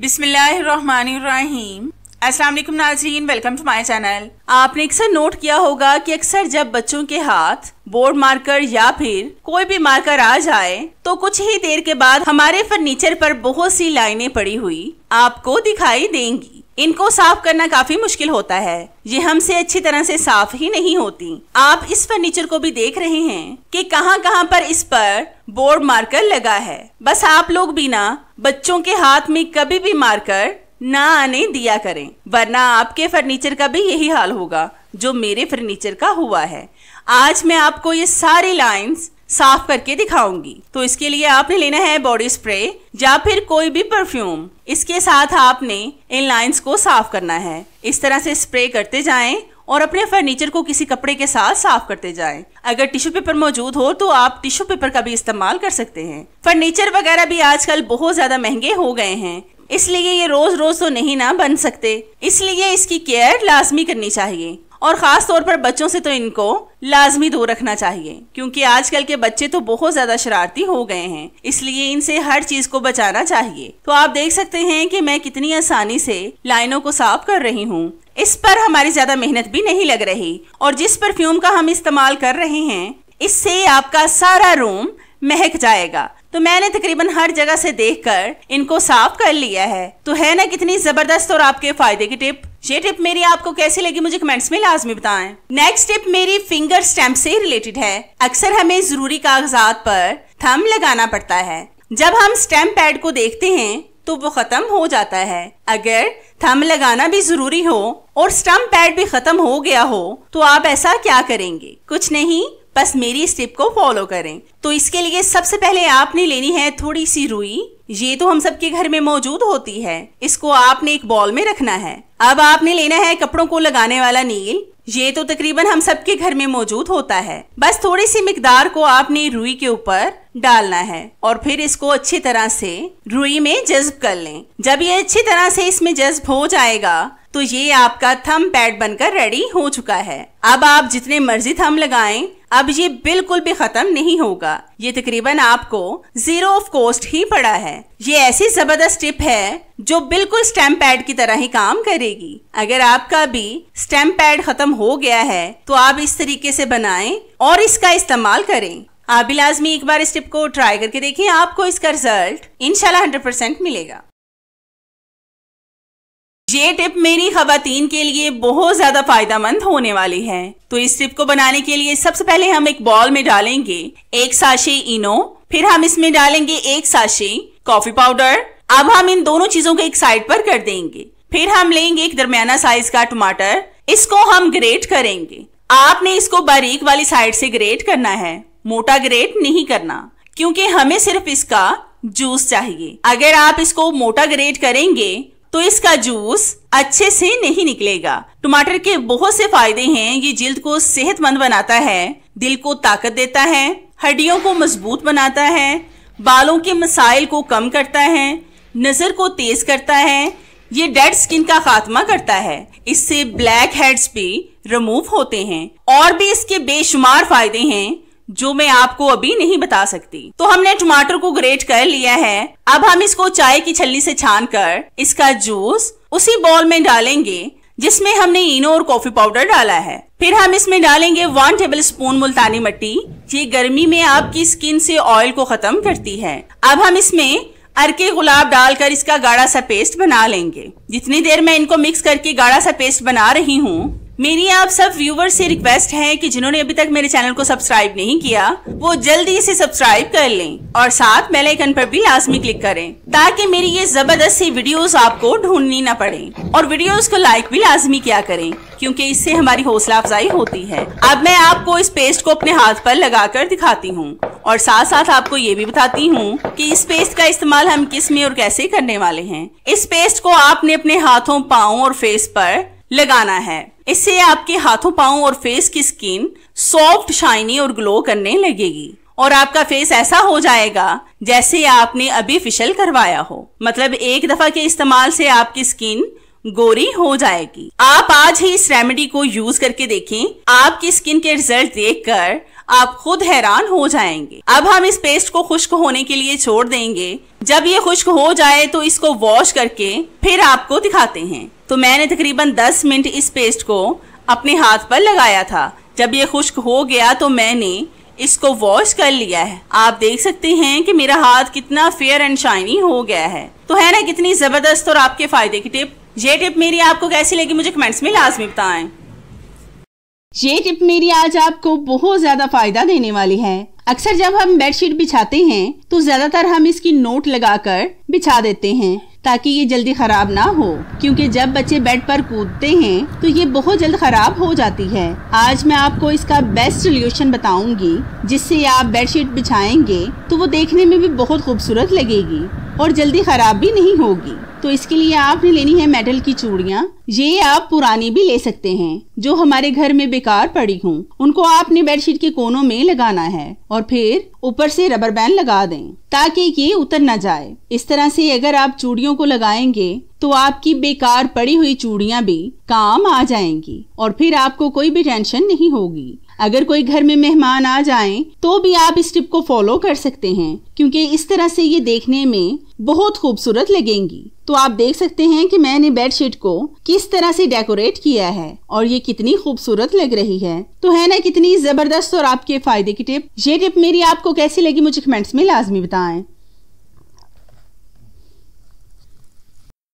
बिस्मिल्लाहिर्रहमानिर्रहीम अस्सलाम वालेकुम नाजरीन वेलकम टू माय चैनल आपने अक्सर नोट किया होगा कि अक्सर जब बच्चों के हाथ बोर्ड मार्कर या फिर कोई भी मार्कर आ जाए तो कुछ ही देर के बाद हमारे फर्नीचर पर बहुत सी लाइनें पड़ी हुई आपको दिखाई देंगी इनको साफ करना काफी मुश्किल होता है ये हमसे अच्छी तरह से साफ ही नहीं होती आप इस फर्नीचर को भी देख रहे हैं कि कहाँ कहाँ पर इस पर बोर्ड मार्कर लगा है बस आप लोग बिना बच्चों के हाथ में कभी भी मारकर ना आने दिया करें वरना आपके फर्नीचर का भी यही हाल होगा जो मेरे फर्नीचर का हुआ है आज मैं आपको ये सारी लाइंस साफ करके दिखाऊंगी तो इसके लिए आपने लेना है बॉडी स्प्रे या फिर कोई भी परफ्यूम इसके साथ आपने इन लाइंस को साफ करना है इस तरह से स्प्रे करते जाएं और अपने फर्नीचर को किसी कपड़े के साथ साफ करते जाएं। अगर टिश्यू पेपर मौजूद हो तो आप टिश्यू पेपर का भी इस्तेमाल कर सकते हैं फर्नीचर वगैरह भी आजकल बहुत ज्यादा महंगे हो गए हैं इसलिए ये रोज रोज तो नहीं ना बन सकते इसलिए इसकी केयर लाजमी करनी चाहिए और ख़ास तौर पर बच्चों से तो इनको लाजमी दूर रखना चाहिए क्योंकि आजकल के बच्चे तो बहुत ज़्यादा शरारती हो गए हैं इसलिए इनसे हर चीज़ को बचाना चाहिए तो आप देख सकते हैं कि मैं कितनी आसानी से लाइनों को साफ कर रही हूँ इस पर हमारी ज़्यादा मेहनत भी नहीं लग रही और जिस परफ्यूम का हम इस्तेमाल कर रहे हैं इससे आपका सारा रूम महक जाएगा तो मैंने तकरीबन हर जगह से देखकर इनको साफ कर लिया है तो है ना कितनी जबरदस्त और आपके फायदे की टिप ये टिप मेरी आपको कैसी लगी मुझे कमेंट्स में लाजमी बताएं नेक्स्ट टिप मेरी फिंगर स्टैम्प से रिलेटेड है अक्सर हमें जरूरी कागजात पर थम लगाना पड़ता है जब हम स्टैम्प पैड को देखते हैं तो वो खत्म हो जाता है अगर थम लगाना भी जरूरी हो और स्टम्प पैड भी खत्म हो गया हो तो आप ऐसा क्या करेंगे कुछ नहीं बस मेरी स्टेप को फॉलो करें तो इसके लिए सबसे पहले आपने लेनी है थोड़ी सी रुई ये तो हम सबके घर में मौजूद होती है इसको आपने एक बॉल में रखना है अब आपने लेना है कपड़ों को लगाने वाला नील ये तो तकरीबन हम सबके घर में मौजूद होता है बस थोड़ी सी मिकदार को आपने रुई के ऊपर डालना है और फिर इसको अच्छी तरह से रुई में जज्ब कर लें जब ये अच्छी तरह से इसमें जज्ब हो जाएगा तो ये आपका थम पैड बनकर रेडी हो चुका है अब आप जितने मर्जी थम लगाएं अब ये बिल्कुल भी खत्म नहीं होगा ये तकरीबन आपको जीरो ऑफ कॉस्ट ही पड़ा है ये ऐसी जबरदस्त टिप है जो बिल्कुल स्टैम्प पैड की तरह ही काम करेगी अगर आपका भी स्टैम्प पैड खत्म हो गया है तो आप इस तरीके से बनाएं और इसका इस्तेमाल करें आप भी लाजमी एक बार इस टिप को ट्राई करके देखें आपको इसका रिजल्ट इनशाला हंड्रेड परसेंट मिलेगा ये टिप मेरी खातन के लिए बहुत ज्यादा फायदा मंद होने वाली है तो इस टिप को बनाने के लिए सबसे पहले हम एक बॉल में डालेंगे एक साशे इनो फिर हम इसमें डालेंगे एक साशे कॉफी पाउडर अब हम इन दोनों चीजों को एक साइड पर कर देंगे फिर हम लेंगे एक दरमियाना साइज का टमाटर इसको हम ग्रेट करेंगे आपने इसको बारीक वाली साइड से ग्रेट करना है मोटा ग्रेट नहीं करना क्योंकि हमें सिर्फ इसका जूस चाहिए अगर आप इसको मोटा ग्रेट करेंगे तो इसका जूस अच्छे से नहीं निकलेगा टमाटर के बहुत से फायदे हैं ये जिल्द को सेहतमंद बनाता है दिल को ताकत देता है हड्डियों को मजबूत बनाता है बालों के मसाइल को कम करता है नज़र को तेज करता है ये डेड स्किन का खात्मा करता है इससे ब्लैक हेड्स भी रिमूव होते हैं और भी इसके बेशुमार फायदे हैं जो मैं आपको अभी नहीं बता सकती तो हमने टमाटर को ग्रेट कर लिया है अब हम इसको चाय की छलनी से छान कर इसका जूस उसी बॉल में डालेंगे जिसमें हमने इनो और कॉफी पाउडर डाला है फिर हम इसमें डालेंगे वन टेबल स्पून मुल्तानी मट्टी ये गर्मी में आपकी स्किन से ऑयल को खत्म करती है अब हम इसमें अरके गुलाब डालकर इसका गाढ़ा सा पेस्ट बना लेंगे जितनी देर मैं इनको मिक्स करके गाढ़ा सा पेस्ट बना रही हूँ मेरी आप सब व्यूवर से रिक्वेस्ट है कि जिन्होंने अभी तक मेरे चैनल को सब्सक्राइब नहीं किया वो जल्दी से सब्सक्राइब कर लें और साथ बेल आइकन पर भी लाजमी क्लिक करें ताकि मेरी ये जबरदस्त सी वीडियोस आपको ढूंढनी ना पड़े और वीडियोस को लाइक भी लाजमी किया करें क्योंकि इससे हमारी हौसला अफजाई होती है अब मैं आपको इस पेस्ट को अपने हाथ पर लगा कर दिखाती हूँ और साथ साथ आपको ये भी बताती हूँ कि इस पेस्ट का इस्तेमाल हम किस में और कैसे करने वाले हैं इस पेस्ट को आपने अपने हाथों पाओ और फेस पर लगाना है इससे आपके हाथों पाओ और फेस की स्किन सॉफ्ट शाइनी और ग्लो करने लगेगी और आपका फेस ऐसा हो जाएगा जैसे आपने अभी फिशल करवाया हो मतलब एक दफा के इस्तेमाल से आपकी स्किन गोरी हो जाएगी आप आज ही इस रेमेडी को यूज करके देखें आपकी स्किन के रिजल्ट देखकर आप खुद हैरान हो जाएंगे अब हम इस पेस्ट को खुश्क होने के लिए छोड़ देंगे जब ये खुश्क हो जाए तो इसको वॉश करके फिर आपको दिखाते हैं तो मैंने तकरीबन 10 मिनट इस पेस्ट को अपने हाथ पर लगाया था जब ये खुश्क हो गया तो मैंने इसको वॉश कर लिया है आप देख सकते हैं कि मेरा हाथ कितना फेयर एंड शाइनी हो गया है तो है ना कितनी जबरदस्त और आपके फायदे की टिप ये टिप मेरी आपको कैसी लगी मुझे कमेंट्स में लाजमी बताएं ये टिप मेरी आज आपको बहुत ज़्यादा फ़ायदा देने वाली है अक्सर जब हम बेडशीट बिछाते हैं तो ज्यादातर हम इसकी नोट लगाकर बिछा देते हैं ताकि ये जल्दी खराब ना हो क्योंकि जब बच्चे बेड पर कूदते हैं तो ये बहुत जल्द खराब हो जाती है आज मैं आपको इसका बेस्ट सोल्यूशन बताऊंगी जिससे आप बेडशीट बिछाएंगे तो वो देखने में भी बहुत खूबसूरत लगेगी और जल्दी खराब भी नहीं होगी तो इसके लिए आपने लेनी है मेटल की चूड़ियाँ ये आप पुरानी भी ले सकते हैं जो हमारे घर में बेकार पड़ी हूँ उनको आपने बेडशीट के कोनों में लगाना है और फिर ऊपर से रबर बैंड लगा दें ताकि ये उतर ना जाए इस तरह से अगर आप चूड़ियों को लगाएंगे तो आपकी बेकार पड़ी हुई चूड़ियाँ भी काम आ जाएंगी और फिर आपको कोई भी टेंशन नहीं होगी अगर कोई घर में मेहमान आ जाए तो भी आप इस टिप को फॉलो कर सकते हैं क्योंकि इस तरह से ये देखने में बहुत खूबसूरत लगेंगी तो आप देख सकते हैं कि मैंने बेडशीट को किस तरह से डेकोरेट किया है और ये कितनी खूबसूरत लग रही है तो है ना कितनी जबरदस्त और आपके फायदे की टिप ये टिप मेरी आपको कैसी लगी मुझे कमेंट्स में लाजमी बताएं